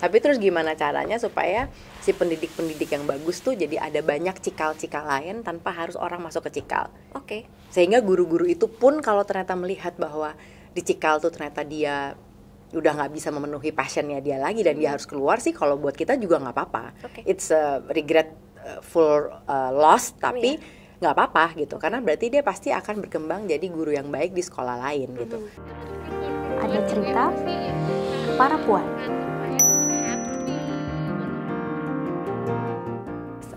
Tapi terus gimana caranya supaya si pendidik-pendidik yang bagus tuh jadi ada banyak cikal-cikal lain tanpa harus orang masuk ke cikal. Oke. Okay. Sehingga guru-guru itu pun kalau ternyata melihat bahwa di cikal tuh ternyata dia udah nggak bisa memenuhi passionnya dia lagi dan hmm. dia harus keluar sih kalau buat kita juga nggak apa-apa. Okay. It's a regret uh, full uh, loss oh, tapi iya. nggak yeah. apa-apa gitu karena berarti dia pasti akan berkembang jadi guru yang baik di sekolah lain gitu. Hmm. Ada cerita para puan.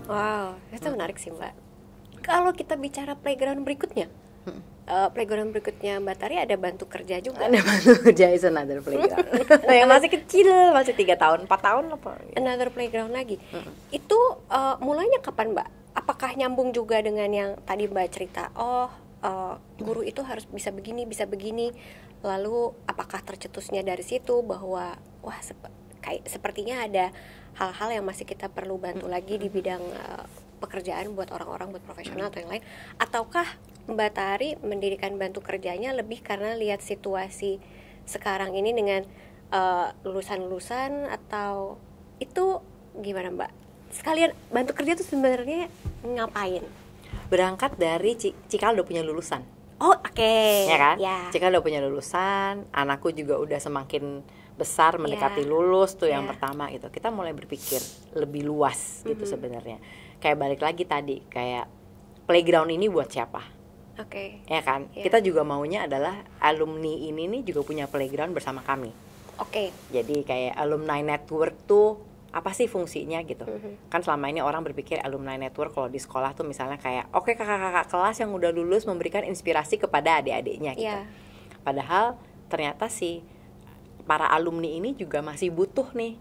Wow, itu hmm. menarik sih Mbak. Kalau kita bicara playground berikutnya, hmm. uh, playground berikutnya Mbak Tari ada bantu kerja juga. Ada bantu kerja is another playground. nah, yang masih kecil, masih tiga tahun, 4 tahun apa? Gitu. Another playground lagi. Hmm. Itu uh, mulainya kapan Mbak? Apakah nyambung juga dengan yang tadi Mbak cerita? Oh, uh, guru itu harus bisa begini, bisa begini. Lalu apakah tercetusnya dari situ bahwa wah sep kayak sepertinya ada hal-hal yang masih kita perlu bantu lagi di bidang uh, pekerjaan buat orang-orang buat profesional atau yang lain ataukah Mbak Tari mendirikan bantu kerjanya lebih karena lihat situasi sekarang ini dengan eh, lulusan-lulusan atau itu gimana Mbak? Sekalian bantu kerja itu sebenarnya ngapain? Berangkat dari Cikal udah punya lulusan. Oh, oke. Okay. Ya kan? Yeah. Cikal udah punya lulusan, anakku juga udah semakin besar iya, mendekati yeah. lulus tuh yeah. yang iya. pertama gitu kita mulai berpikir lebih luas gitu mm -hmm. sebenarnya kayak balik lagi tadi kayak playground ini buat siapa Oke. Okay. Ya kan? Yeah. Kita juga maunya adalah alumni ini nih juga punya playground bersama kami. Oke. Okay. Jadi kayak alumni network tuh apa sih fungsinya gitu? Mm-hmm. Kan selama ini orang berpikir alumni network kalau di sekolah tuh misalnya kayak oke okay, kakak-kakak kelas yang udah lulus memberikan inspirasi kepada adik-adiknya gitu. Yeah. Padahal ternyata sih para alumni ini juga masih butuh nih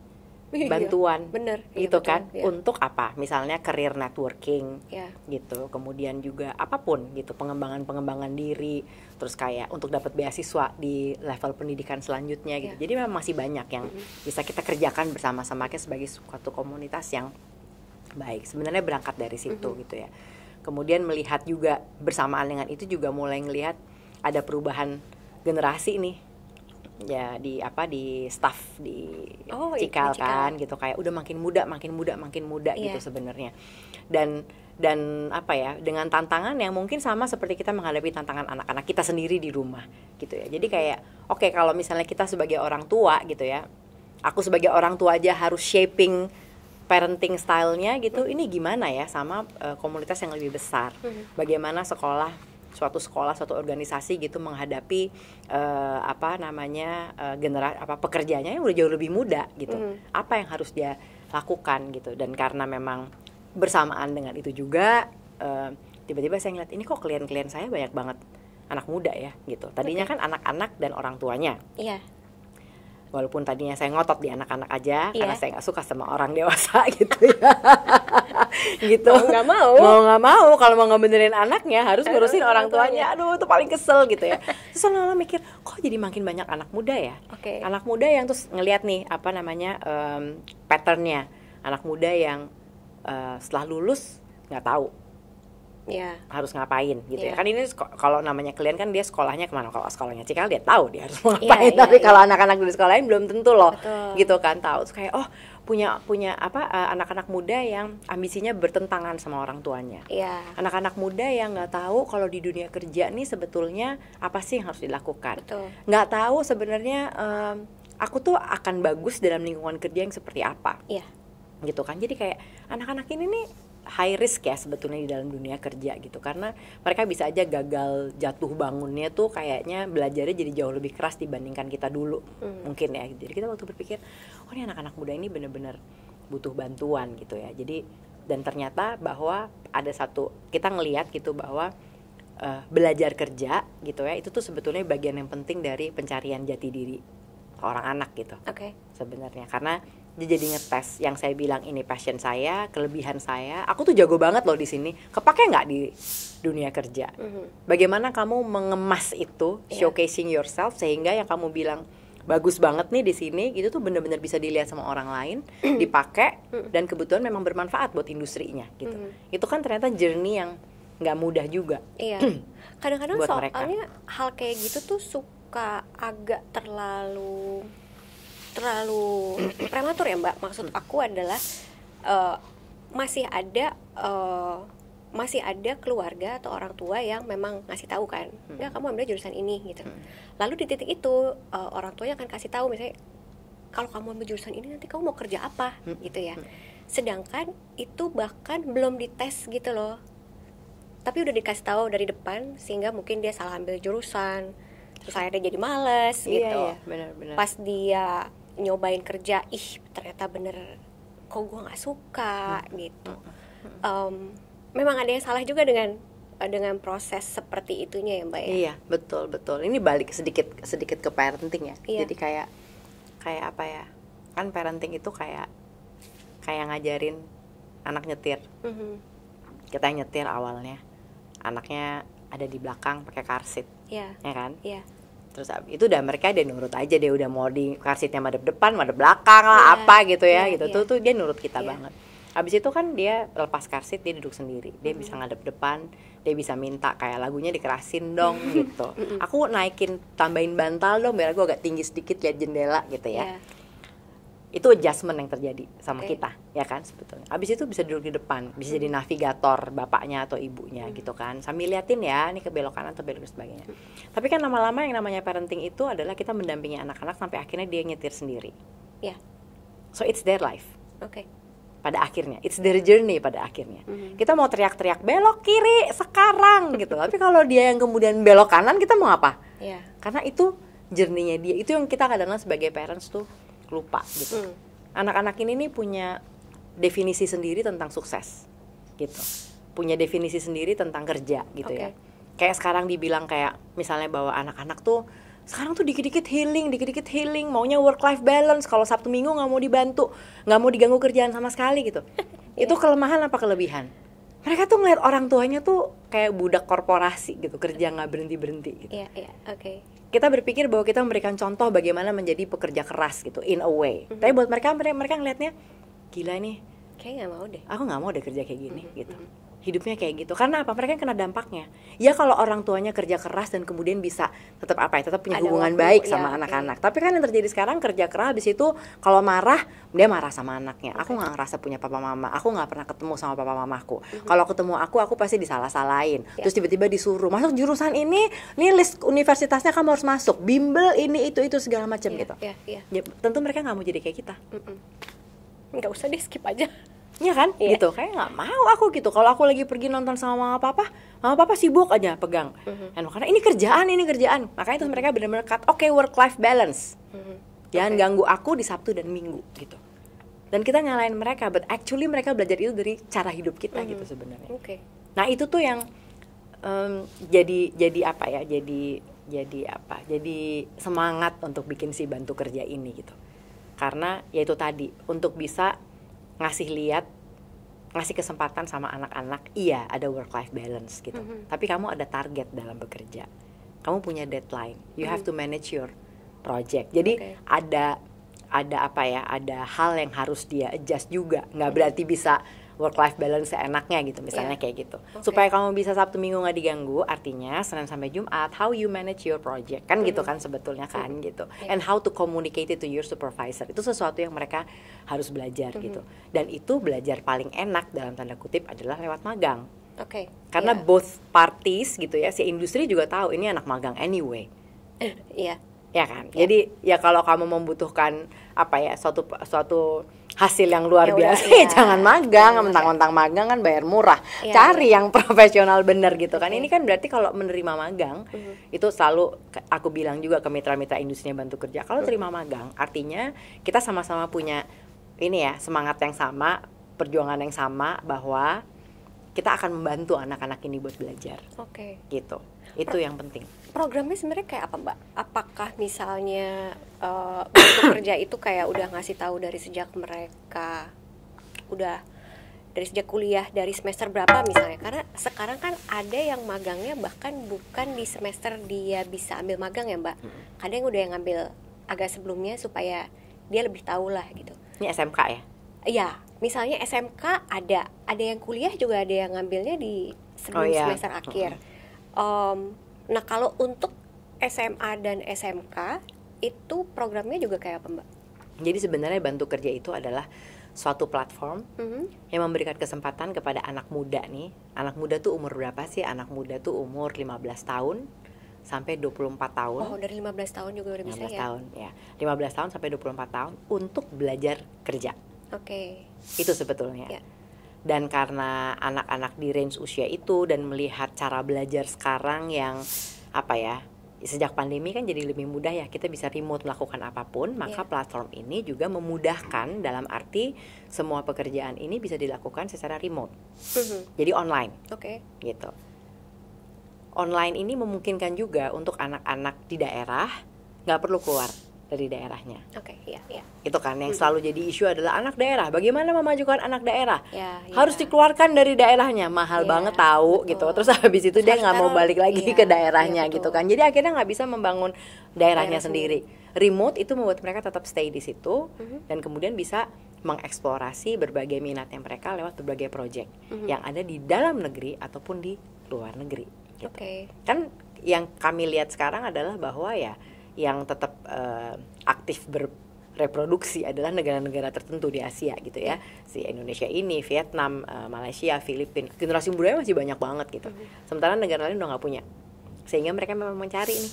iya, iya. bantuan iya, bener iya, gitu betul, kan iya. untuk apa misalnya career networking yeah. gitu kemudian juga apapun gitu pengembangan pengembangan diri terus kayak untuk dapat beasiswa di level pendidikan selanjutnya gitu yeah. jadi memang masih banyak yang mm -hmm. bisa kita kerjakan bersama-sama sebagai suatu komunitas yang baik sebenarnya berangkat dari situ mm -hmm. gitu ya kemudian melihat juga bersamaan dengan itu juga mulai ngelihat ada perubahan generasi nih ya di apa di staff di oh, Cikal, Cikal kan gitu kayak udah makin muda makin muda makin muda yeah. gitu sebenarnya dan dan apa ya dengan tantangan yang mungkin sama seperti kita menghadapi tantangan anak-anak kita sendiri di rumah gitu ya jadi kayak oke okay, kalau misalnya kita sebagai orang tua gitu ya aku sebagai orang tua aja harus shaping parenting stylenya gitu ini gimana ya sama uh, komunitas yang lebih besar mhm. bagaimana sekolah suatu sekolah suatu organisasi gitu menghadapi uh, apa namanya uh, eh, generasi apa pekerjanya yang udah jauh lebih muda gitu mm. apa yang harus dia lakukan gitu dan karena memang bersamaan dengan itu juga tiba eh, tiba-tiba saya ngeliat ini kok klien-klien saya banyak banget anak muda ya gitu tadinya okay. kan anak-anak dan orang tuanya yeah walaupun tadinya saya ngotot di anak-anak aja yeah. karena saya nggak suka sama orang dewasa gitu ya gitu mau nggak mau mau nggak mau kalau mau ngebenerin anaknya harus ngurusin orang tuanya aduh itu paling kesel gitu ya terus lama-lama mikir kok jadi makin banyak anak muda ya okay. anak muda yang terus ngelihat nih apa namanya um, patternnya anak muda yang uh, setelah lulus nggak tahu yeah. harus ngapain gitu yeah. ya iya. kan ini kalau namanya kalian kan dia sekolahnya kemana kalau sekolahnya cikal dia tahu dia harus iya, ngapain yeah, tapi yeah. kalau anak-anak di sekolah lain belum tentu loh Betul. gitu kan tahu Terus kayak oh punya punya apa eh, anak-anak uh, muda yang ambisinya bertentangan sama orang tuanya iya. anak-anak yeah. muda yang nggak tahu kalau di dunia kerja nih sebetulnya apa sih yang harus dilakukan nggak tahu sebenarnya um, aku tuh akan bagus dalam lingkungan kerja yang seperti apa yeah. gitu kan jadi kayak anak-anak ini nih high risk ya sebetulnya di dalam dunia kerja gitu karena mereka bisa aja gagal jatuh bangunnya tuh kayaknya belajarnya jadi jauh lebih keras dibandingkan kita dulu hmm. mungkin ya jadi kita waktu berpikir oh ini anak-anak muda ini bener-bener butuh bantuan gitu ya jadi dan ternyata bahwa ada satu kita ngelihat gitu bahwa uh, belajar kerja gitu ya itu tuh sebetulnya bagian yang penting dari pencarian jati diri orang anak gitu okay. sebenarnya karena dia jadi ngetes yang saya bilang ini passion saya kelebihan saya aku tuh jago banget loh di sini kepake nggak di dunia kerja mm -hmm. bagaimana kamu mengemas itu yeah. showcasing yourself sehingga yang kamu bilang bagus banget nih di sini gitu tuh bener-bener bisa dilihat sama orang lain mhm. dipakai mhm. dan kebetulan memang bermanfaat buat industrinya gitu mm. itu kan ternyata journey yang nggak mudah juga iya kadang-kadang soalnya mereka. hal kayak gitu tuh suka agak terlalu terlalu prematur ya mbak maksud hmm. aku adalah uh, masih ada uh, masih ada keluarga atau orang tua yang memang ngasih tahu kan enggak hmm. ya, kamu ambil jurusan ini gitu hmm. lalu di titik itu uh, orang tuanya akan kasih tahu misalnya kalau kamu ambil jurusan ini nanti kamu mau kerja apa gitu ya sedangkan itu bahkan belum dites gitu loh tapi udah dikasih tahu dari depan sehingga mungkin dia salah ambil jurusan terus akhirnya jadi males iya, gitu iya, benar, benar. pas dia nyobain kerja ih ternyata bener kok gue nggak suka hmm. gitu hmm. Um, memang ada yang salah juga dengan eh, dengan proses seperti itunya ya mbak ya iya betul betul ini balik sedikit sedikit ke parenting ya iya. jadi kayak kayak apa ya kan parenting itu kayak kayak ngajarin anak nyetir mm-hmm. kita nyetir awalnya anaknya ada di belakang pakai car seat yeah. ya kan yeah terus itu udah mereka dia nurut aja dia udah mau di karsitnya madep depan madep belakang lah yeah, apa gitu ya yeah, gitu yeah. tuh tuh dia nurut kita yeah. banget abis itu kan dia lepas karsit dia duduk sendiri dia mm -hmm. bisa ngadep depan dia bisa minta kayak lagunya dikerasin dong gitu aku naikin tambahin bantal dong biar gue agak tinggi sedikit lihat jendela gitu ya yeah itu adjustment yang terjadi sama okay. kita ya kan sebetulnya abis itu bisa duduk di depan bisa hmm. jadi navigator bapaknya atau ibunya hmm. gitu kan sambil liatin ya ini ke belok kanan atau belok sebagainya hmm. tapi kan lama-lama yang namanya parenting itu adalah kita mendampingi anak-anak sampai akhirnya dia nyetir sendiri ya yeah. so it's their life oke okay. pada akhirnya it's their journey pada akhirnya mm -hmm. kita mau teriak-teriak belok kiri sekarang gitu tapi kalau dia yang kemudian belok kanan kita mau apa yeah. karena itu jerninya dia itu yang kita kadang-kadang sebagai parents tuh lupa gitu. Hmm. Anak-anak hmm. ini nih punya definisi sendiri tentang sukses gitu. Punya definisi sendiri tentang kerja gitu okay. ya. Kayak sekarang dibilang kayak misalnya bahwa anak-anak tuh sekarang tuh dikit-dikit healing, dikit-dikit healing, maunya work life balance. Kalau Sabtu Minggu nggak mau dibantu, nggak mau diganggu kerjaan sama sekali gitu. Itu kelemahan apa kelebihan? Mereka tuh ngeliat orang tuanya tuh kayak budak korporasi gitu, kerja nggak berhenti berhenti. Iya gitu. iya, yeah, oke. Okay kita berpikir bahwa kita memberikan contoh bagaimana menjadi pekerja keras gitu in a way. Mm -hmm. Tapi buat mereka mereka ngelihatnya gila nih. Kayak nggak mau deh. Aku nggak mau deh kerja kayak gini mm -hmm. gitu. Mm -hmm hidupnya kayak gitu karena apa mereka yang kena dampaknya ya kalau orang tuanya kerja keras dan kemudian bisa tetap apa ya tetap punya Ada hubungan waktu, baik ya, sama anak-anak okay. tapi kan yang terjadi sekarang kerja keras habis itu kalau marah dia marah sama anaknya okay. aku nggak ngerasa punya papa mama aku nggak pernah ketemu sama papa mamaku mm-hmm. kalau ketemu aku aku pasti disalah-salahin yeah. terus tiba-tiba disuruh masuk jurusan ini nih list universitasnya kamu harus masuk bimbel ini itu itu segala macam yeah, gitu yeah, yeah. Ya, tentu mereka nggak mau jadi kayak kita mm -mm. nggak usah deh skip aja Iya kan? Yeah. Gitu. Kayak nggak mau aku gitu. Kalau aku lagi pergi nonton sama mama papa, mama papa sibuk aja pegang mm-hmm. Dan ya, karena ini kerjaan, ini kerjaan. Makanya itu mereka benar-benar cut, oke okay, work life balance. Mm-hmm. Jangan okay. ganggu aku di Sabtu dan Minggu gitu. Dan kita ngalahin mereka, but actually mereka belajar itu dari cara hidup kita mm-hmm. gitu sebenarnya. Oke. Okay. Nah, itu tuh yang um, jadi jadi apa ya? Jadi jadi apa? Jadi semangat untuk bikin si bantu kerja ini gitu. Karena yaitu tadi untuk bisa ngasih lihat ngasih kesempatan sama anak-anak iya ada work life balance gitu mm -hmm. tapi kamu ada target dalam bekerja kamu punya deadline you mm -hmm. have to mm-hmm. manage your project jadi okay. ada ada apa ya ada hal yang harus dia adjust juga nggak mm -hmm. berarti bisa work life balance enaknya gitu misalnya yeah. kayak gitu okay. supaya kamu bisa sabtu minggu nggak diganggu artinya senin sampai jumat how you manage your project kan mm gitu kan sebetulnya kan mm gitu iya. and how to communicate it to your supervisor itu sesuatu yang mereka harus belajar mm gitu dan itu belajar paling enak dalam tanda kutip adalah lewat magang Oke. Okay. Karena yeah. both parties gitu ya, si industri juga tahu ini anak magang anyway. Iya. yeah. Ya kan. Yeah. Jadi ya kalau kamu membutuhkan apa ya suatu suatu hasil yang luar ya biasa ya. jangan magang iya, iya. mentang-mentang ya. magang kan bayar murah ya. cari yang profesional bener gitu kan ya. ini kan berarti kalau menerima magang uh mm-hmm. -huh. itu selalu aku bilang juga ke mitra-mitra industrinya bantu kerja kalau terima magang artinya kita sama-sama punya ini ya semangat yang sama perjuangan yang sama bahwa kita akan membantu anak-anak ini buat belajar. Oke. Okay. Gitu. Itu Pro yang penting. Programnya sebenarnya kayak apa, Mbak? Apakah misalnya uh, untuk kerja itu kayak udah ngasih tahu dari sejak mereka udah dari sejak kuliah dari semester berapa misalnya karena sekarang kan ada yang magangnya bahkan bukan di semester dia bisa ambil magang ya mbak kadang yang udah yang ngambil agak sebelumnya supaya dia lebih tahu lah gitu ini SMK ya Iya, misalnya SMK ada ada yang kuliah juga ada yang ngambilnya di sebelum oh, iya. semester akhir um, nah kalau untuk SMA dan SMK itu programnya juga kayak apa mbak? Jadi sebenarnya bantu kerja itu adalah suatu platform mm-hmm. yang memberikan kesempatan kepada anak muda nih. Anak muda tuh umur berapa sih? Anak muda tuh umur 15 tahun sampai 24 tahun. Oh, dari 15 tahun juga udah bisa ya. tahun ya. 15 tahun sampai 24 tahun untuk belajar kerja. Oke. Okay. Itu sebetulnya. Yeah. Dan karena anak-anak di range usia itu dan melihat cara belajar sekarang yang apa ya sejak pandemi kan jadi lebih mudah ya kita bisa remote melakukan apapun maka yeah. platform ini juga memudahkan dalam arti semua pekerjaan ini bisa dilakukan secara remote mm-hmm. jadi online okay. gitu online ini memungkinkan juga untuk anak-anak di daerah nggak perlu keluar dari daerahnya. Oke, okay, iya, iya. Itu kan yang selalu jadi isu adalah anak daerah. Bagaimana memajukan anak daerah? Ya, ya. Harus dikeluarkan dari daerahnya. Mahal ya, banget tahu betul. gitu. Terus habis itu dia nggak mau balik lagi ya, ke iya, daerahnya ya, gitu kan. Jadi akhirnya nggak bisa membangun daerahnya sendiri. Remote itu membuat mereka tetap stay di situ uh mm-hmm. -huh. dan kemudian bisa mengeksplorasi berbagai minat yang mereka lewat berbagai project uh mm-hmm. -huh. yang ada di dalam negeri ataupun di luar negeri. Gitu. Oke. Okay. Kan yang kami lihat sekarang adalah bahwa ya yang tetap uh, aktif ber adalah negara-negara tertentu di Asia gitu ya si Indonesia ini Vietnam eh, Malaysia Filipina generasi budaya masih banyak banget gitu iya. sementara negara lain udah nggak punya sehingga mereka memang mencari nih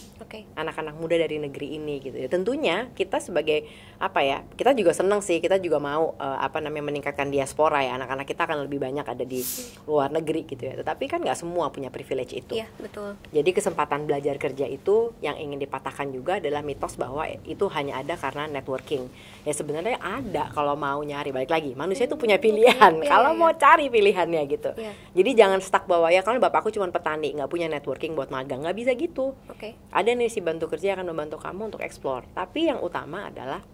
anak anak-anak muda dari negeri ini gitu ya tentunya kita sebagai apa ya kita juga seneng sih kita juga mau uh, apa namanya meningkatkan diaspora ya anak-anak kita akan lebih banyak ada di luar negeri gitu ya tetapi kan nggak semua punya privilege itu iya, betul jadi kesempatan belajar kerja itu yang ingin dipatahkan juga adalah mitos bahwa itu hanya ada karena networking ya sebenarnya ada kalau mau nyari balik lagi manusia itu punya iya, pilihan iya, kalau iya. mau iya. cari pilihannya gitu iya. jadi jangan stuck bahwa ya kalau bapakku cuma petani nggak punya networking buat magang nggak bisa gitu okay. ada nih si bantu kerja yang akan membantu kamu untuk explore tapi yang utama adalah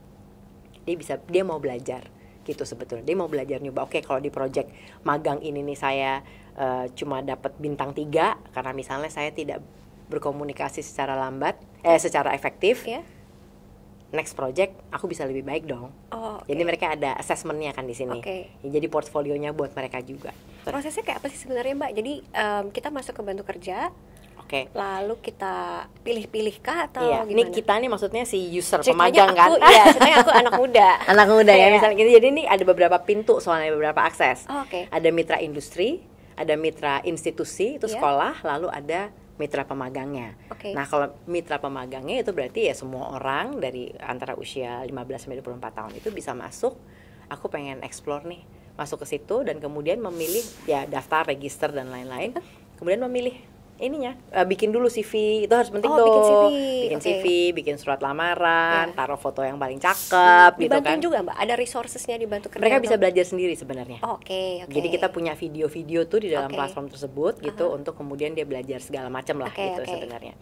dia bisa dia mau belajar gitu sebetulnya dia mau belajar nyoba oke okay, kalau di project magang ini nih saya uh, cuma dapat bintang tiga karena misalnya saya tidak berkomunikasi secara lambat eh secara efektif yeah. next project aku bisa lebih baik dong oh, okay. jadi mereka ada assessmentnya kan di sini okay. ya, jadi portfolionya buat mereka juga prosesnya kayak apa sih sebenarnya mbak jadi um, kita masuk ke bantu kerja Oke. Okay. Lalu kita pilih-pilih kah atau iya. gimana? Ini kita nih maksudnya si user ceritanya pemagang aku, kan? Iya, sebenarnya aku anak muda. anak muda ya, ya misalnya gitu. Jadi ini ada beberapa pintu soalnya beberapa akses. Oh, Oke. Okay. Ada mitra industri, ada mitra institusi itu yeah. sekolah, lalu ada mitra pemagangnya. Okay. Nah, kalau mitra pemagangnya itu berarti ya semua orang dari antara usia 15 sampai 24 tahun itu bisa masuk. Aku pengen explore nih, masuk ke situ dan kemudian memilih ya daftar, register dan lain-lain. Iya. Kemudian memilih ininya uh, bikin dulu CV itu harus penting oh, tuh bikin CV bikin okay. CV bikin surat lamaran yeah. taruh foto yang paling cakep hmm. gitu kan juga mbak ada resourcesnya dibantu kerja mereka bisa belajar sendiri sebenarnya oh, oke okay, okay. jadi kita punya video-video tuh di dalam okay. platform tersebut gitu uh -huh. untuk kemudian dia belajar segala macam lah okay, gitu okay. sebenarnya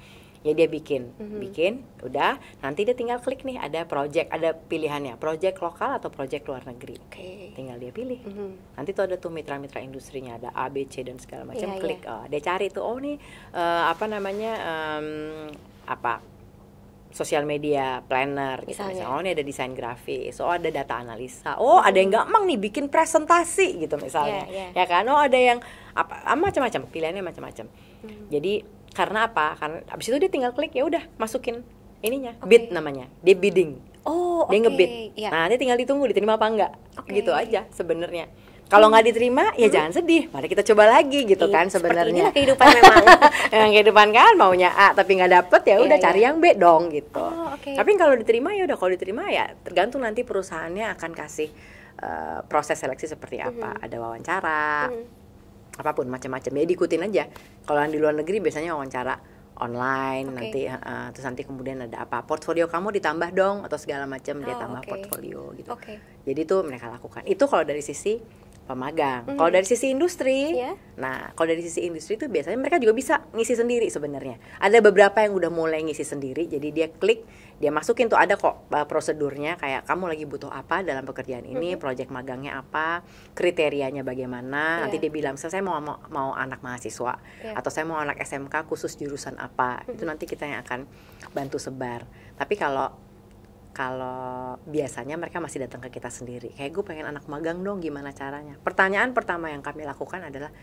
ya dia bikin mm-hmm. bikin udah nanti dia tinggal klik nih ada project ada pilihannya project lokal atau project luar negeri okay. tinggal dia pilih mm-hmm. nanti tuh ada tuh mitra-mitra industrinya ada A B C dan segala macam yeah, iya. klik yeah. Oh, dia cari tuh oh nih uh, apa namanya um, apa sosial media planner gitu misalnya. oh ini ada desain grafis oh ada data analisa oh hmm. ada yang nggak mhm. emang nih bikin presentasi gitu misalnya yeah, yeah. ya kan oh ada yang apa ah, macam-macam pilihannya macam-macam hmm. jadi karena apa karena abis itu dia tinggal klik ya udah masukin ininya okay. bid namanya dia bidding oh dia ngebid yeah. nah dia tinggal ditunggu diterima apa enggak okay. gitu aja sebenarnya kalau nggak diterima ya hmm. jangan sedih mari kita coba lagi gitu iya, kan sebenarnya kehidupan memang yang kehidupan kan maunya A tapi nggak dapet ya udah iya, iya. cari iya. yang B dong gitu oh, okay. tapi kalau diterima ya udah kalau diterima ya tergantung nanti perusahaannya akan kasih uh, proses seleksi seperti apa mm -hmm. ada wawancara mm -hmm apapun macam-macam ya diikutin aja kalau yang di luar negeri biasanya wawancara online okay. nanti uh, terus nanti kemudian ada apa portfolio kamu ditambah dong atau segala macam oh, dia tambah okay. portfolio gitu okay. jadi itu mereka lakukan itu kalau dari sisi pemagang. Kalau dari sisi industri, yeah. nah kalau dari sisi industri itu biasanya mereka juga bisa ngisi sendiri sebenarnya. Ada beberapa yang udah mulai ngisi sendiri, jadi dia klik, dia masukin tuh ada kok eh, prosedurnya kayak kamu lagi butuh apa dalam pekerjaan ini, mm-hmm. proyek magangnya apa, kriterianya bagaimana. Yeah. Nanti iya. dia bilang saya mau mau, mau anak mahasiswa yeah. atau saya mau anak SMK khusus jurusan apa. Itu nanti kita yang akan bantu sebar. Tapi kalau kalau biasanya mereka masih datang ke kita sendiri kayak gue pengen anak magang dong gimana caranya pertanyaan pertama yang kami lakukan adalah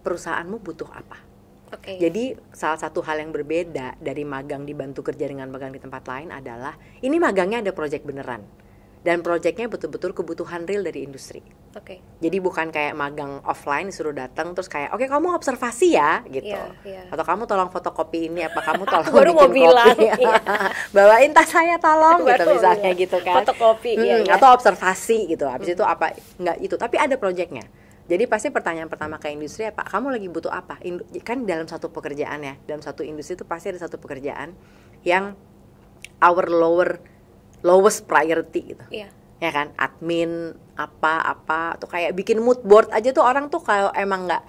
perusahaanmu butuh apa okay. jadi salah satu hal yang berbeda dari magang dibantu kerja dengan magang di tempat lain adalah ini magangnya ada proyek beneran dan proyeknya betul-betul kebutuhan real dari industri. Oke. Okay. Jadi bukan kayak magang offline disuruh datang terus kayak oke okay, kamu observasi ya gitu. Yeah, yeah. Atau kamu tolong fotokopi ini apa kamu tolong Baru bikin mau bilang, ya. Bawain tas saya tolong gitu misalnya gitu kan. Fotokopi hmm, iya, iya. Atau observasi gitu. Habis hmm. itu apa enggak itu tapi ada proyeknya. Jadi pasti pertanyaan pertama ke industri apa? Kamu lagi butuh apa? Indu kan dalam satu pekerjaan ya, dalam satu industri itu pasti ada satu pekerjaan yang our lower lowest priority gitu yeah. ya kan admin apa-apa tuh kayak bikin mood board aja tuh orang tuh kalau emang nggak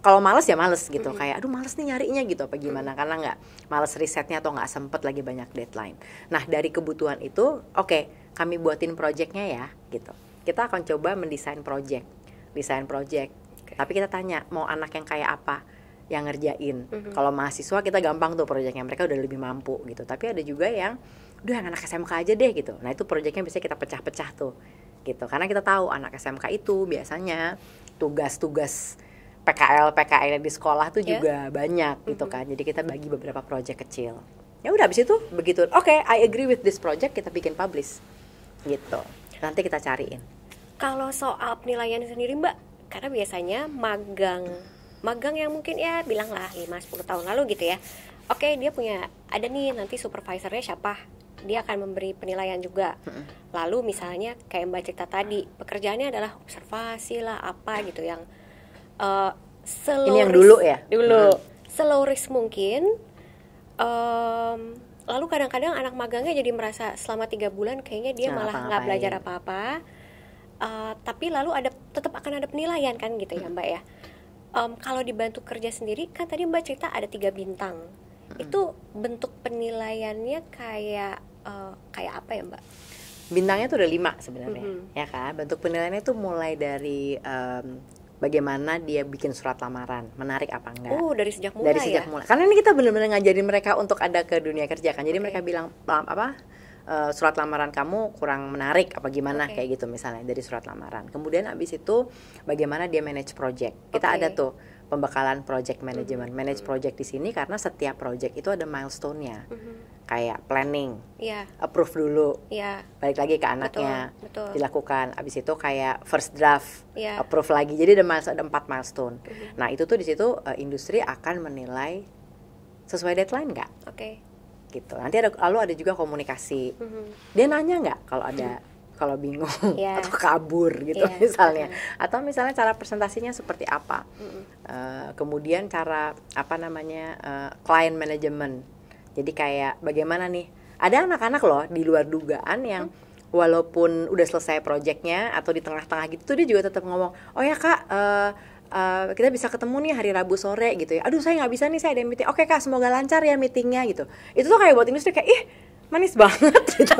kalau males ya males gitu mm -hmm. kayak aduh males nih nyarinya gitu apa gimana mm -hmm. karena nggak males risetnya atau nggak sempet lagi banyak deadline nah dari kebutuhan itu oke okay, kami buatin projectnya ya gitu kita akan coba mendesain project desain project okay. tapi kita tanya mau anak yang kayak apa yang ngerjain mm -hmm. kalau mahasiswa kita gampang tuh projectnya mereka udah lebih mampu gitu tapi ada juga yang udah yang anak SMK aja deh gitu nah itu proyeknya biasanya kita pecah-pecah tuh gitu karena kita tahu anak SMK itu biasanya tugas-tugas PKL PKL di sekolah tuh yeah. juga banyak gitu kan jadi kita bagi beberapa proyek kecil ya udah habis itu begitu oke okay, I agree with this project kita bikin publish gitu nanti kita cariin kalau soal penilaian sendiri mbak karena biasanya magang magang yang mungkin ya bilanglah 5-10 tahun lalu gitu ya oke okay, dia punya ada nih nanti supervisornya siapa dia akan memberi penilaian juga. Lalu misalnya kayak Mbak cerita tadi, pekerjaannya adalah observasi lah apa gitu yang uh, eh, slow Ini yang dulu ya. Dulu. -hmm. Slow mungkin. Um, lalu kadang-kadang anak magangnya jadi merasa selama tiga bulan kayaknya dia malah nggak belajar apa-apa. Uh, tapi lalu ada tetap akan ada penilaian kan gitu ya Mbak ya. Um, kalau dibantu kerja sendiri kan tadi Mbak cerita ada tiga bintang. Mm -hmm. Itu bentuk penilaiannya kayak Eh, kayak apa ya mbak bintangnya tuh ada lima sebenarnya mm -hmm. ya kan bentuk penilaiannya tuh mulai dari um, bagaimana dia bikin surat lamaran menarik apa enggak oh dari sejak mulai dari sejak ya? mulai karena ini kita benar-benar ngajarin mereka untuk ada ke dunia kerja kan jadi okay. mereka bilang apa uh, surat lamaran kamu kurang menarik apa gimana okay. kayak gitu misalnya dari surat lamaran kemudian abis itu bagaimana dia manage project kita okay. ada tuh pembekalan project management mm -hmm. manage project di sini karena setiap project itu ada milestone-nya mm -hmm kayak planning, yeah. approve dulu, yeah. balik lagi ke anaknya, betul, betul. dilakukan. Abis itu kayak first draft, yeah. approve lagi. Jadi ada, ada empat milestone. Mm -hmm. Nah itu tuh di situ uh, industri akan menilai sesuai deadline nggak? Oke. Okay. Gitu. Nanti ada lalu ada juga komunikasi. Mm -hmm. Dia nanya nggak kalau ada mm. kalau bingung yeah. atau kabur gitu yeah. misalnya. Mm -hmm. Atau misalnya cara presentasinya seperti apa? Mm -hmm. uh, kemudian cara apa namanya uh, client management jadi kayak bagaimana nih? Ada anak-anak loh di luar dugaan yang hmm. walaupun udah selesai proyeknya atau di tengah-tengah gitu dia juga tetap ngomong, "Oh ya Kak, uh, Uh, kita bisa ketemu nih hari Rabu sore gitu ya. Aduh saya nggak bisa nih saya ada meeting. Oke kak semoga lancar ya meetingnya gitu. Itu tuh kayak buat industri kayak ih manis banget gitu.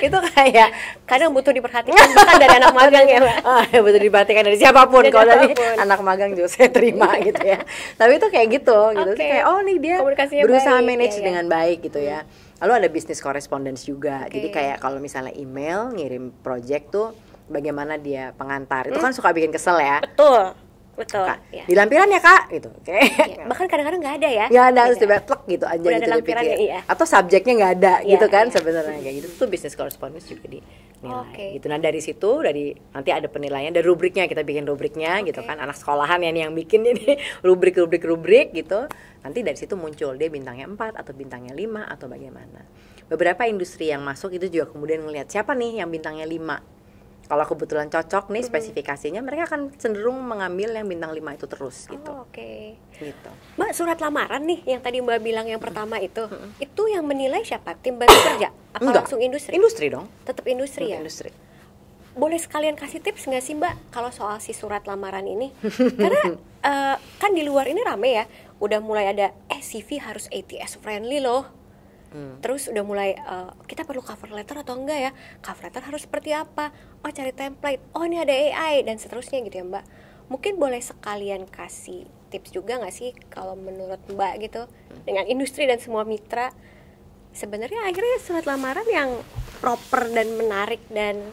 itu kayak kadang butuh diperhatikan bukan dari anak magang ya mbak ah, iya, butuh diperhatikan dari siapapun kalau tadi anak magang juga saya terima gitu ya tapi itu kayak gitu gitu okay. kayak oh nih dia berusaha baik, manage ya, ya. dengan baik gitu ya hmm. lalu ada bisnis correspondence juga okay. jadi kayak kalau misalnya email ngirim project tuh bagaimana dia pengantar itu hmm. kan suka bikin kesel ya betul betul kak. Ya. di lampiran ya kak gitu oke okay. ya, bahkan kadang-kadang nggak ada ya nggak iya, ada gitu. harus tiba plek gitu aja Udah gitu ada dipikir iya. atau subjeknya nggak ada ya, gitu kan iya. sebenarnya kayak gitu tuh bisnis korespondensi juga di nilai okay. gitu nah dari situ dari nanti ada penilaian dari rubriknya kita bikin rubriknya okay. gitu kan anak sekolahan ya yang bikin ini rubrik rubrik rubrik gitu nanti dari situ muncul dia bintangnya 4 atau bintangnya 5 atau bagaimana beberapa industri yang masuk itu juga kemudian ngelihat siapa nih yang bintangnya 5 kalau kebetulan cocok nih spesifikasinya, mm -hmm. mereka akan cenderung mengambil yang bintang 5 itu terus oh, gitu. Oke. Okay. Gitu. Mbak surat lamaran nih yang tadi Mbak bilang yang pertama itu, mm -hmm. itu yang menilai siapa? Tim bantu kerja? Apa Enggak. langsung industri? Industri dong. Tetap industri Tetap ya. Industri. Boleh sekalian kasih tips nggak sih Mbak kalau soal si surat lamaran ini? Karena uh, kan di luar ini rame ya, udah mulai ada eh CV harus ATS friendly loh Hmm. Terus udah mulai uh, kita perlu cover letter atau enggak ya? Cover letter harus seperti apa? Oh cari template. Oh ini ada AI dan seterusnya gitu ya Mbak. Mungkin boleh sekalian kasih tips juga nggak sih kalau menurut Mbak gitu hmm. dengan industri dan semua mitra sebenarnya akhirnya surat lamaran yang proper dan menarik dan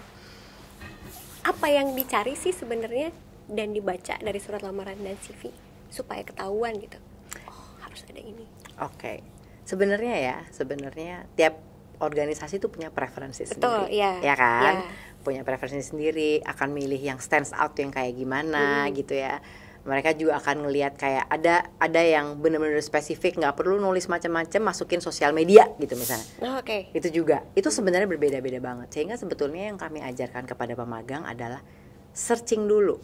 apa yang dicari sih sebenarnya dan dibaca dari surat lamaran dan CV supaya ketahuan gitu. Oh, harus ada ini. Oke. Okay sebenarnya ya sebenarnya tiap organisasi itu punya preferensi Betul, sendiri, ya, ya kan? Ya. Punya preferensi sendiri, akan milih yang stands out yang kayak gimana hmm. gitu ya. Mereka juga akan ngelihat kayak ada ada yang benar-benar spesifik, nggak perlu nulis macam-macam, masukin sosial media gitu misalnya. Oh, Oke. Okay. Itu juga, itu sebenarnya berbeda-beda banget. Sehingga sebetulnya yang kami ajarkan kepada pemagang adalah searching dulu.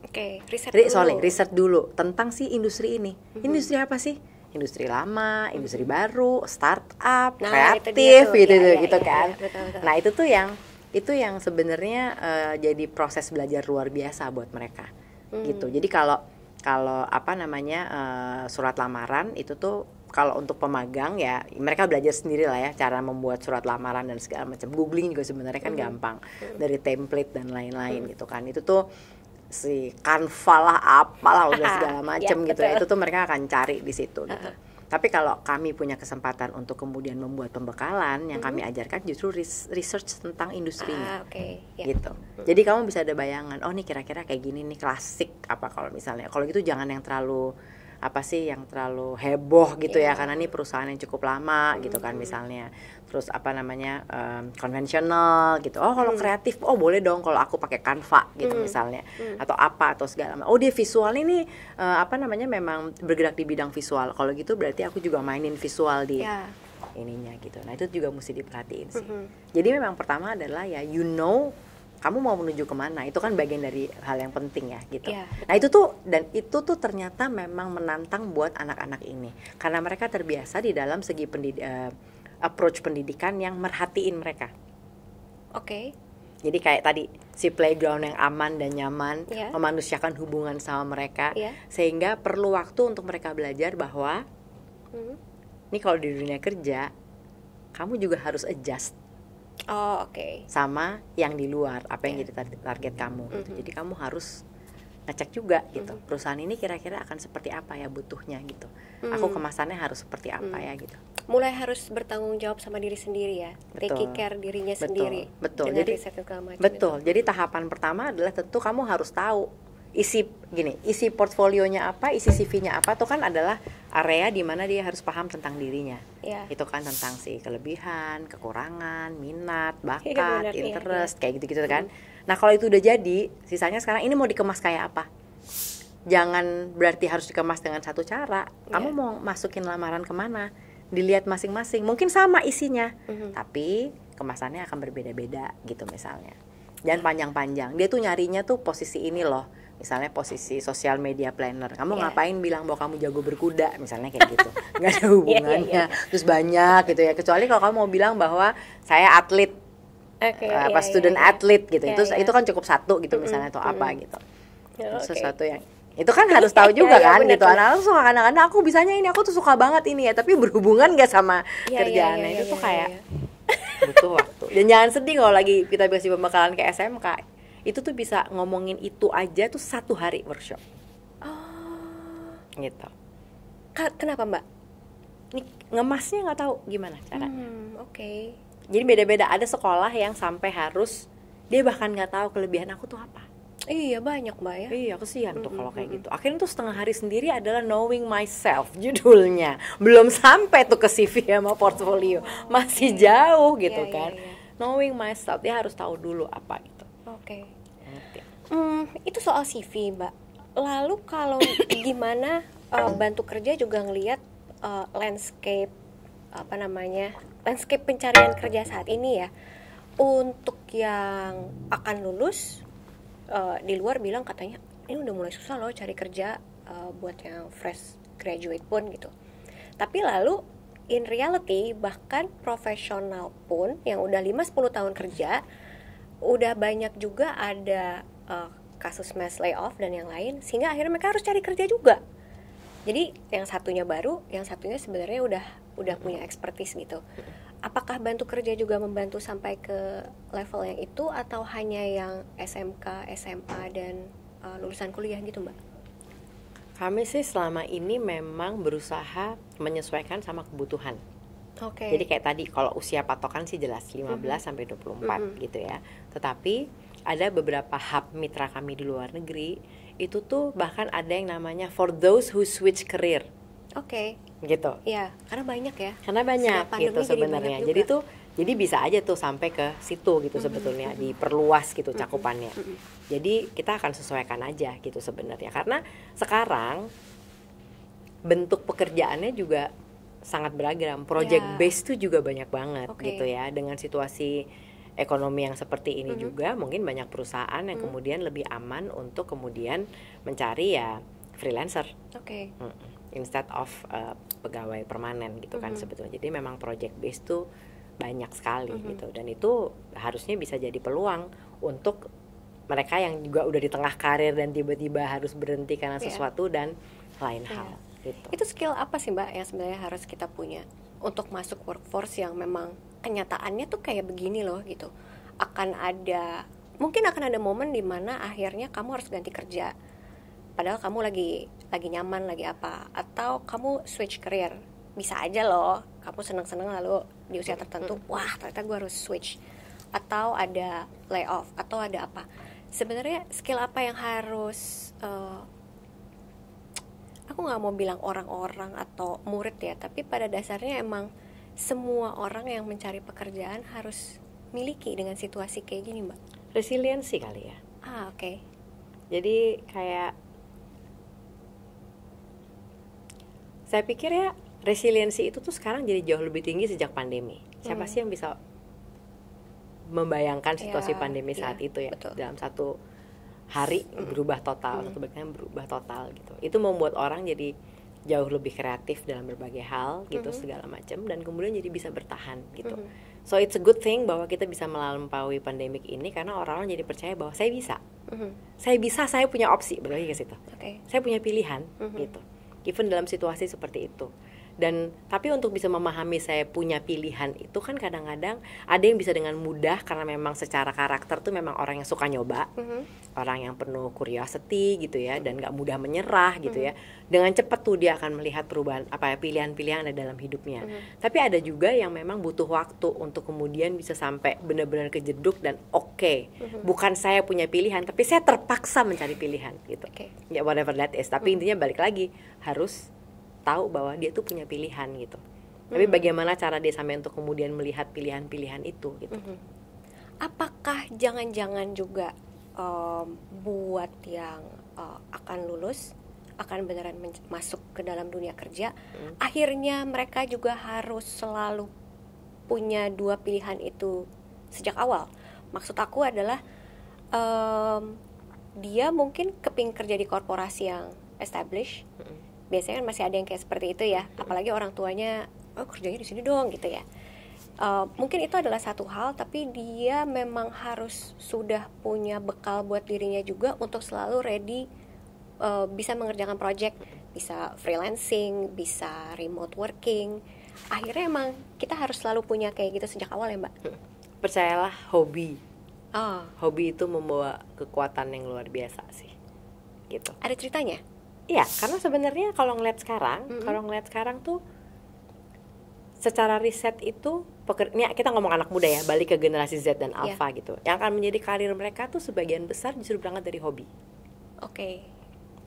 Oke, okay, riset Re, dulu. Sorry, riset dulu tentang si industri ini. Mm -hmm. Industri apa sih? industri lama, hmm. industri hmm. baru, startup, nah, kreatif gitu ya, gitu ya, kan. Ya, betul, betul. Nah, itu tuh yang itu yang sebenarnya uh, jadi proses belajar luar biasa buat mereka. Hmm. Gitu. Jadi kalau kalau apa namanya uh, surat lamaran itu tuh kalau untuk pemagang ya mereka belajar sendiri lah ya cara membuat surat lamaran dan segala macam googling juga sebenarnya kan hmm. gampang hmm. dari template dan lain-lain hmm. gitu kan itu tuh si kanva lah apalah udah segala iya, macam gitu ya, gitu betul. itu tuh mereka akan cari di situ gitu. Uh -huh. Tapi kalau kami punya kesempatan untuk kemudian membuat pembekalan yang -hmm. kami mhm. ajarkan justru research tentang industri Ah, okay. Iya. yeah. Gitu. Jadi kamu bisa ada bayangan, oh nih kira-kira kayak gini nih klasik apa kalau misalnya. Kalau gitu jangan yang terlalu apa sih yang terlalu heboh gitu yeah. ya iya. karena ini perusahaan yang cukup lama -hmm. gitu kan mhm. misalnya terus apa namanya um, konvensional gitu oh kalau hmm. kreatif oh boleh dong kalau aku pakai kanva gitu hmm. misalnya hmm. atau apa atau segala oh dia visual ini uh, apa namanya memang bergerak di bidang visual kalau gitu berarti aku juga mainin visual di yeah. ininya gitu nah itu juga mesti diperhatiin sih -hmm. jadi memang pertama adalah ya you know kamu mau menuju kemana itu kan bagian dari hal yang penting ya gitu yeah. nah itu tuh dan itu tuh ternyata memang menantang buat anak-anak ini karena mereka terbiasa di dalam segi pendid uh, approach pendidikan yang merhatiin mereka. Oke. Okay. Jadi kayak tadi si playground yang aman dan nyaman, yeah. memanusiakan hubungan sama mereka, yeah. sehingga perlu waktu untuk mereka belajar bahwa mm. ini kalau di dunia kerja kamu juga harus adjust. Oh oke. Okay. Sama yang di luar apa yeah. yang iya. jadi target kamu. Mm -hmm. Jadi kamu harus ngecek juga gitu. Mm -hmm. Perusahaan ini kira-kira akan seperti apa ya butuhnya gitu. Mm -hmm. Aku kemasannya harus seperti apa mm -hmm. ya gitu mulai harus bertanggung jawab sama diri sendiri ya betul. taking care dirinya betul. sendiri betul jadi betul itu. jadi tahapan pertama adalah tentu kamu harus tahu isi gini isi portfolionya apa isi CV-nya apa itu kan adalah area di mana dia harus paham tentang dirinya ya. itu kan tentang si kelebihan kekurangan minat iya, bakat ya, benar, iya, iya. interest ya, ya. kayak gitu gitu kan hmm. nah kalau itu udah jadi sisanya sekarang ini mau dikemas kayak apa jangan berarti harus dikemas dengan satu cara kamu ya. mau masukin lamaran kemana dilihat masing-masing mungkin sama isinya mm-hmm. tapi kemasannya akan berbeda-beda gitu misalnya dan panjang-panjang dia tuh nyarinya tuh posisi ini loh misalnya posisi sosial media planner kamu yeah. ngapain bilang bahwa kamu jago berkuda misalnya kayak gitu nggak ada hubungannya yeah, yeah, yeah. terus banyak gitu ya kecuali kalau kamu mau bilang bahwa saya atlet okay, eh, apa yeah, iya, student yeah, atlet gitu yeah, itu yeah. itu kan cukup satu gitu misalnya atau mm -hmm. apa gitu yeah, okay. sesuatu yang itu kan harus tahu iya, juga ya, ya, kan gitu anak aku suka anak-anak aku bisanya ini aku tuh suka banget ini ya tapi berhubungan gak sama ya, kerjaan ya, ya, itu ya, tuh ya, kayak ya. butuh waktu dan jangan sedih kalau lagi kita kasih pembekalan ke SMK itu tuh bisa ngomongin itu aja tuh satu hari workshop oh. gitu kenapa mbak ini ngemasnya nggak tahu gimana caranya hmm, oke okay. jadi beda-beda ada sekolah yang sampai harus dia bahkan nggak tahu kelebihan aku tuh apa iya banyak mbak ya iya kesian tuh kalau kayak gitu akhirnya tuh setengah hari sendiri adalah knowing myself judulnya belum sampai tuh ke CV sama portfolio masih jauh gitu yeah, iya, kan yeah, yeah. knowing myself dia harus tahu dulu apa itu. oke okay. hmm, itu soal CV mbak lalu kalau gimana uh, bantu kerja juga ngelihat uh, landscape apa namanya landscape pencarian kerja saat ini ya untuk yang akan lulus Eh, di luar bilang katanya ini udah mulai susah loh cari kerja uh, buat yang fresh graduate pun gitu tapi lalu in reality bahkan profesional pun yang udah 5-10 tahun kerja udah banyak juga ada uh, kasus mass layoff dan yang lain sehingga akhirnya mereka harus cari kerja juga jadi yang satunya baru yang satunya sebenarnya udah udah punya expertise gitu apakah bantu kerja juga membantu sampai ke level yang itu atau hanya yang SMK, SMA dan uh, lulusan kuliah gitu mbak? Kami sih selama ini memang berusaha menyesuaikan sama kebutuhan. Oke. Okay. Jadi kayak tadi kalau usia patokan sih jelas 15 mm -hmm. sampai 24 mm -hmm. gitu ya. Tetapi ada beberapa hub mitra kami di luar negeri itu tuh bahkan ada yang namanya for those who switch career. Oke. Okay. Gitu. Iya, karena banyak ya. Karena banyak gitu sebenarnya. Jadi, jadi tuh jadi bisa aja tuh sampai ke situ gitu mm -hmm. sebetulnya diperluas gitu cakupannya. Mm -hmm. Jadi kita akan sesuaikan aja gitu sebenarnya. Karena sekarang bentuk pekerjaannya juga sangat beragam. Project yeah. base tuh juga banyak banget okay. gitu ya dengan situasi ekonomi yang seperti ini mm -hmm. juga mungkin banyak perusahaan yang mm -hmm. kemudian lebih aman untuk kemudian mencari ya freelancer. Oke. Okay. Mm -hmm instead of uh, pegawai permanen gitu kan mm -hmm. sebetulnya. Jadi memang project based tuh banyak sekali mm -hmm. gitu dan itu harusnya bisa jadi peluang untuk mereka yang juga udah di tengah karir dan tiba-tiba harus berhenti karena yeah. sesuatu dan lain yeah. hal gitu. Itu skill apa sih Mbak yang sebenarnya harus kita punya untuk masuk workforce yang memang kenyataannya tuh kayak begini loh gitu. Akan ada mungkin akan ada momen dimana akhirnya kamu harus ganti kerja padahal kamu lagi lagi nyaman lagi apa atau kamu switch career bisa aja loh kamu seneng-seneng lalu di usia tertentu wah ternyata gue harus switch atau ada layoff atau ada apa sebenarnya skill apa yang harus uh, aku nggak mau bilang orang-orang atau murid ya tapi pada dasarnya emang semua orang yang mencari pekerjaan harus miliki dengan situasi kayak gini mbak resiliensi kali ya ah oke okay. jadi kayak saya pikir ya resiliensi itu tuh sekarang jadi jauh lebih tinggi sejak pandemi. Siapa hmm. sih yang bisa membayangkan iya, situasi ya, pandemi iya, saat ya, itu ya betul. dalam satu hari hmm. berubah total, hmm. satu bagian berubah total gitu. Itu membuat orang jadi jauh lebih kreatif dalam berbagai hal gitu hmm. segala macam dan kemudian jadi bisa bertahan gitu. Hmm. So it's a good thing bahwa kita bisa melampaui pandemik ini karena orang-orang jadi percaya bahwa saya bisa. Hmm. Saya bisa, saya punya opsi, berarti ke situ. Okay. Saya punya pilihan hmm. gitu even dalam situasi seperti itu dan tapi untuk bisa memahami saya punya pilihan itu kan kadang-kadang ada yang bisa dengan mudah karena memang secara karakter tuh memang orang yang suka nyoba mm -hmm. orang yang penuh curiosity gitu ya dan nggak mudah menyerah gitu mm -hmm. ya mm-hmm. dengan cepat tuh dia akan melihat perubahan apa ya pilihan-pilihan ada dalam hidupnya mm -hmm. tapi ada juga yang memang butuh waktu untuk kemudian bisa sampai benar-benar kejeduk dan oke okay. mm -hmm. bukan saya punya pilihan tapi saya terpaksa mencari pilihan gitu okay. ya whatever that is tapi mm -hmm. intinya balik lagi harus tahu bahwa dia tuh punya pilihan gitu hmm. tapi bagaimana cara dia sampai untuk kemudian melihat pilihan-pilihan itu gitu hmm. apakah jangan-jangan juga um, buat yang uh, akan lulus akan beneran masuk ke dalam dunia kerja hmm. akhirnya mereka juga harus selalu punya dua pilihan itu sejak awal maksud aku adalah um, dia mungkin keping kerja di korporasi yang established mm -hmm biasanya kan masih ada yang kayak seperti itu ya apalagi orang tuanya oh kerjanya di sini dong gitu ya uh, mungkin itu adalah satu hal tapi dia memang harus sudah punya bekal buat dirinya juga untuk selalu ready uh, bisa mengerjakan project bisa freelancing bisa remote working akhirnya emang kita harus selalu punya kayak gitu sejak awal ya mbak percayalah hobi oh. hobi itu membawa kekuatan yang luar biasa sih gitu ada ceritanya Iya, karena sebenarnya kalau ngeliat sekarang, mm -hmm. kalau ngeliat sekarang tuh secara riset itu pekerja kita ngomong anak muda ya, balik ke generasi Z dan iya. Alpha yeah. gitu. Yang akan menjadi karir mereka tuh sebagian besar justru berangkat dari hobi. Oke. Okay.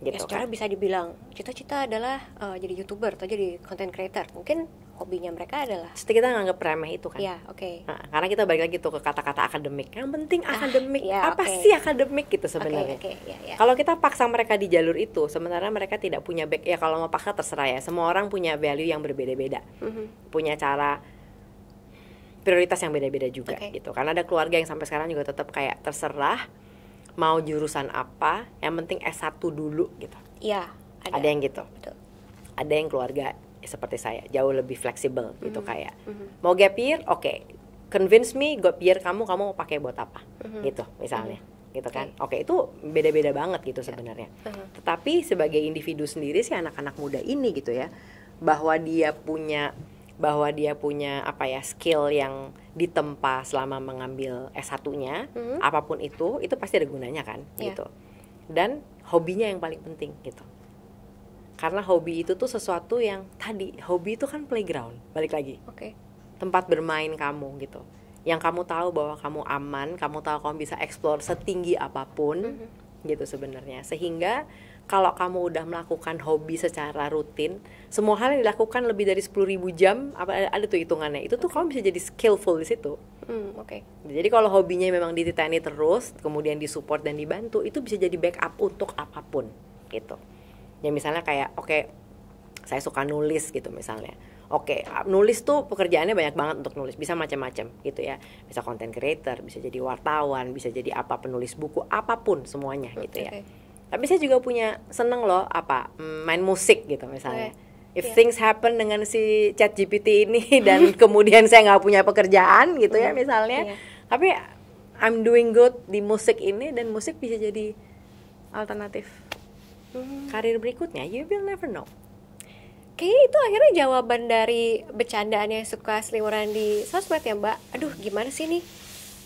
Gitu, ya, secara kan? bisa dibilang cita-cita adalah uh, jadi youtuber atau jadi content creator. Mungkin hobinya mereka adalah kita nganggap remeh itu kan ya oke okay. nah, karena kita balik lagi tuh ke kata-kata akademik yang penting ah, akademik yeah, apa okay. sih akademik gitu sebenarnya okay, iya, iya. okay, yeah, yeah. kalau kita paksa mereka di jalur itu sementara mereka tidak punya back ya kalau mau paksa terserah ya semua orang punya value yang berbeda-beda mm-hmm. punya cara prioritas yang beda-beda juga okay. gitu karena ada keluarga yang sampai sekarang juga tetap kayak terserah mau jurusan apa yang penting S1 dulu gitu iya ada, ada yang gitu Betul. ada yang keluarga seperti saya jauh lebih fleksibel gitu mm -hmm. kayak mm -hmm. mau gap year oke okay. convince me gap year kamu kamu mau pakai buat apa mm -hmm. gitu misalnya mm -hmm gitu kan. Oke, okay. itu beda-beda banget gitu iya. sebenarnya. Uh Tetapi sebagai individu sendiri sih anak-anak muda ini gitu ya, bahwa dia punya bahwa dia punya apa ya skill yang ditempa selama mengambil S1-nya, mm -hmm. apapun itu, itu pasti ada gunanya kan yeah. gitu. Dan hobinya yang paling penting gitu karena hobi itu tuh sesuatu yang tadi hobi itu kan playground balik lagi okay. tempat bermain kamu gitu yang kamu tahu bahwa kamu aman kamu tahu kamu bisa explore setinggi apapun mm -hmm. gitu sebenarnya sehingga kalau kamu udah melakukan hobi secara rutin semua hal yang dilakukan lebih dari sepuluh ribu jam apa ada tuh hitungannya itu tuh okay. kamu bisa jadi skillful di situ mm, oke okay. jadi kalau hobinya memang dititani terus kemudian disupport dan dibantu itu bisa jadi backup untuk apapun gitu ya misalnya kayak oke okay, saya suka nulis gitu misalnya Oke, okay, nulis tuh pekerjaannya banyak banget untuk nulis, bisa macam-macam gitu ya. Bisa content creator, bisa jadi wartawan, bisa jadi apa penulis buku, apapun semuanya gitu ya. Tapi saya juga punya seneng loh apa mm, main musik gitu misalnya. Okay if yeah. things happen dengan si chat GPT ini dan kemudian saya nggak punya pekerjaan gitu ya iya, misalnya yeah. tapi I'm doing good di musik ini dan musik bisa jadi alternatif karir berikutnya you will never know kayaknya itu akhirnya jawaban dari bercandaan yang suka seliwuran di sosmed ya mbak aduh gimana sih nih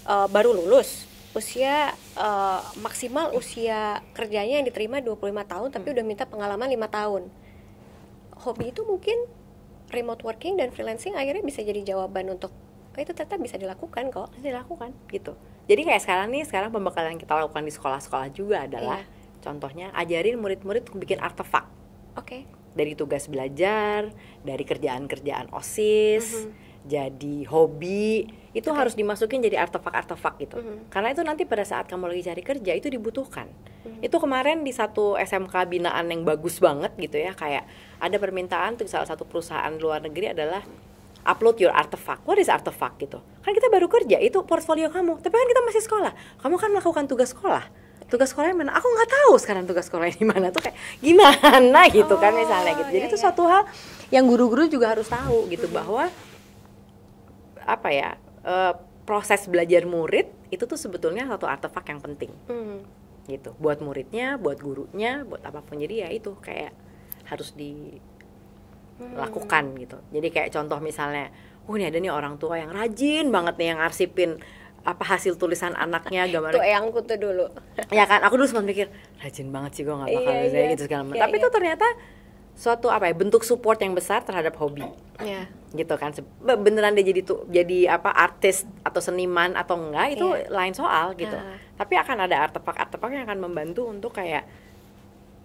eh, uh, baru lulus usia uh, maksimal usia kerjanya yang diterima 25 tahun tapi udah minta pengalaman 5 tahun hobi itu mungkin remote working dan freelancing akhirnya bisa jadi jawaban untuk oh, itu tetap bisa dilakukan kok bisa dilakukan gitu jadi kayak sekarang nih sekarang pembekalan yang kita lakukan di sekolah-sekolah juga adalah iya. Contohnya ajarin murid-murid bikin artefak. Oke. Okay. Dari tugas belajar, dari kerjaan-kerjaan OSIS, mm -hmm. jadi hobi, itu okay. harus dimasukin jadi artefak-artefak gitu. Mm -hmm. Karena itu nanti pada saat kamu lagi cari kerja itu dibutuhkan. Mm -hmm. Itu kemarin di satu SMK binaan yang bagus banget gitu ya, kayak ada permintaan tuh salah satu perusahaan luar negeri adalah upload your artefak. What is artefak gitu? Kan kita baru kerja, itu portfolio kamu. Tapi kan kita masih sekolah. Kamu kan melakukan tugas sekolah tugas sekolahnya mana aku nggak tahu sekarang tugas sekolahnya di mana tuh kayak gimana gitu oh, kan misalnya gitu oh, jadi iya, itu iya. suatu hal yang guru-guru juga harus tahu gitu bahwa apa ya uh, proses belajar murid itu tuh sebetulnya satu artefak yang penting mm. gitu buat muridnya buat gurunya buat apapun jadi ya itu kayak harus dilakukan mm. gitu jadi kayak contoh misalnya oh ini ada nih orang tua yang rajin banget nih yang arsipin apa hasil tulisan anaknya gambar itu eyangku tuh dulu ya kan aku dulu sempat mikir rajin banget sih gue nggak bakal iya, iya. gitu segala macam iya, tapi iya. itu ternyata suatu apa ya bentuk support yang besar terhadap hobi yeah. gitu kan beneran dia jadi tuh jadi apa artis atau seniman atau enggak itu yeah. lain soal gitu uh. tapi akan ada artefak-artefak yang akan membantu untuk kayak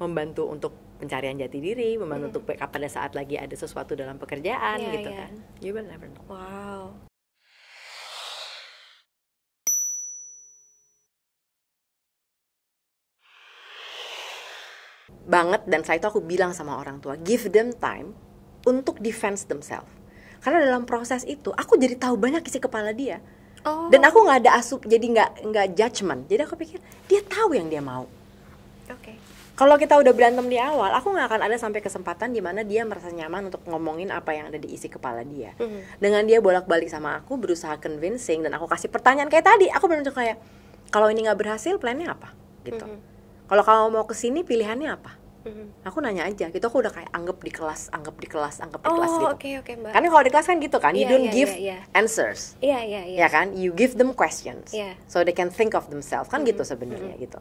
membantu untuk pencarian jati diri membantu hmm. untuk pada saat lagi ada sesuatu dalam pekerjaan yeah, gitu yeah. kan you will never know wow banget dan saya itu aku bilang sama orang tua give them time untuk defense themselves karena dalam proses itu aku jadi tahu banyak isi kepala dia oh. dan aku nggak ada asup jadi nggak nggak judgement jadi aku pikir dia tahu yang dia mau okay. kalau kita udah berantem di awal aku nggak akan ada sampai kesempatan di mana dia merasa nyaman untuk ngomongin apa yang ada di isi kepala dia mm -hmm. dengan dia bolak balik sama aku berusaha convincing dan aku kasih pertanyaan kayak tadi aku benar kayak kalau ini nggak berhasil plannya apa gitu mm -hmm kalau kamu mau kesini pilihannya apa Mm-hmm. Aku nanya aja gitu aku udah kayak anggap di kelas, anggap di kelas, anggap di oh, kelas gitu. oke okay, oke okay, Mbak. Karena kalau di kelas kan gitu kan, yeah, you iya, don't yeah, give yeah, yeah. answers. Iya yeah, iya yeah, iya. Yeah. Ya kan? You give them questions. Yeah. So they can think of themselves. Kan mm-hmm. gitu sebenarnya mm-hmm. gitu.